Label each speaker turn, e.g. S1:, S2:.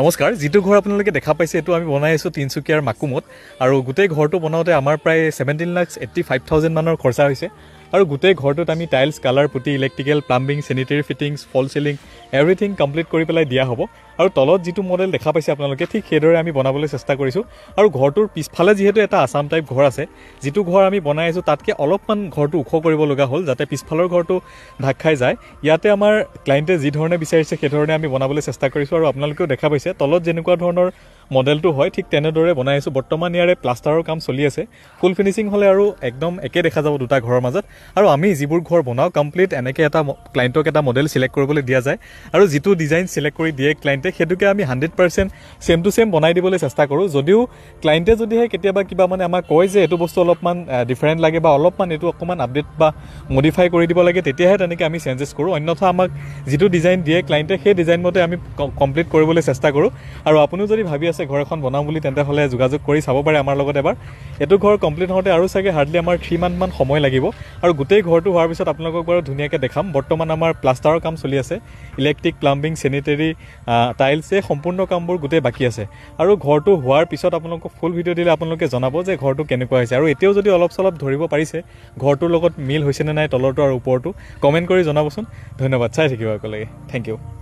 S1: নমস্কাৰ যিটো ঘৰ আপোনালোকে দেখা পাইছে এইটো আমি বনাই আছোঁ তিনিচুকীয়াৰ মাকুমত আৰু গোটেই ঘৰটো বনাওঁতে আমাৰ প্ৰায় ছেভেণ্টিন লাখ এইট্টি ফাইভ থাউজেণ্ডমানৰ খৰচা হৈছে আৰু গোটেই ঘৰটোত আমি tiles colour putty electrical plumbing sanitary fittings fall ceiling everything complete কৰি পেলাই দিয়া হ'ব আৰু তলত যিটো মডেল দেখা পাইছে আপোনালোকে ঠিক সেইদৰে আমি বনাবলৈ চেষ্টা কৰিছোঁ আৰু ঘৰটোৰ পিছফালে যিহেতু এটা আছাম টাইপ ঘৰ আছে যিটো ঘৰ আমি বনাই আছোঁ তাতকৈ অলপমান ঘৰটো ওখ কৰিব লগা হ'ল যাতে পিছফালৰ ঘৰটো ঢাক খাই যায় ইয়াতে আমাৰ ক্লায়েণ্টে যিধৰণে বিচাৰিছে সেইধৰণে আমি বনাবলৈ চেষ্টা কৰিছোঁ আৰু আপোনালোকেও দেখা পাইছে তলত যেনেকুৱা ধৰণৰ মডেলটো হয় ঠিক তেনেদৰে বনাই আছোঁ বৰ্তমান ইয়াৰে প্লাষ্টাৰৰ কাম চলি আছে ফুল ফিনিচিং হ'লে আৰু একদম একে দেখা যাব দুটা ঘৰৰ মাজত আৰু আমি যিবোৰ ঘৰ বনাওঁ কমপ্লিট এনেকৈ এটা ক্লাইণ্টক এটা মডেল চিলেক্ট কৰিবলৈ দিয়া যায় আৰু যিটো ডিজাইন চিলেক্ট কৰি দিয়ে ক্লাইণ্টে সেইটোকে আমি hundred percent same to same বনাই দিবলৈ চেষ্টা কৰোঁ যদিও ক্লাইণ্টে যদিহে কেতিয়াবা কিবা মানে আমাক কয় যে এইটো বস্তু অলপমান ডিফাৰেণ্ট লাগে বা অলপমান এইটো অকণমান আপডেট বা মডিফাই কৰি দিব লাগে তেতিয়াহে তেনেকৈ আমি চেঞ্জেছ কৰোঁ অন্যথা আমাক যিটো ডিজাইন দিয়ে ক্লাইণ্টে সেই ডিজাইন মতে আমি কমপ্লিট কৰিবলৈ চেষ্টা কৰোঁ আৰু আপুনিও যদি ভাবি আছে আছে ঘৰ এখন বনাম বুলি তেন্তে হ'লে যোগাযোগ কৰি চাব পাৰে আমাৰ লগত এবাৰ এইটো ঘৰ কমপ্লিট হওঁতে আৰু চাগে হাৰ্ডলি আমাৰ থ্ৰী মান্থমান সময় লাগিব আৰু গোটেই ঘৰটো হোৱাৰ পিছত আপোনালোকক বাৰু ধুনীয়াকৈ দেখাম বৰ্তমান আমাৰ প্লাষ্টাৰৰ কাম চলি আছে ইলেক্ট্ৰিক প্লাম্বিং চেনিটেৰী টাইলছ এই সম্পূৰ্ণ কামবোৰ গোটেই বাকী আছে আৰু ঘৰটো হোৱাৰ পিছত আপোনালোকক ফুল ভিডিঅ' দিলে আপোনালোকে জনাব যে ঘৰটো কেনেকুৱা হৈছে আৰু এতিয়াও যদি অলপ চলপ ধৰিব পাৰিছে ঘৰটোৰ লগত মিল হৈছেনে নাই তলৰটো আৰু ওপৰটো কমেণ্ট কৰি জনাবচোন ধন্যবাদ চাই থাকিব একেলগে থেংক ইউ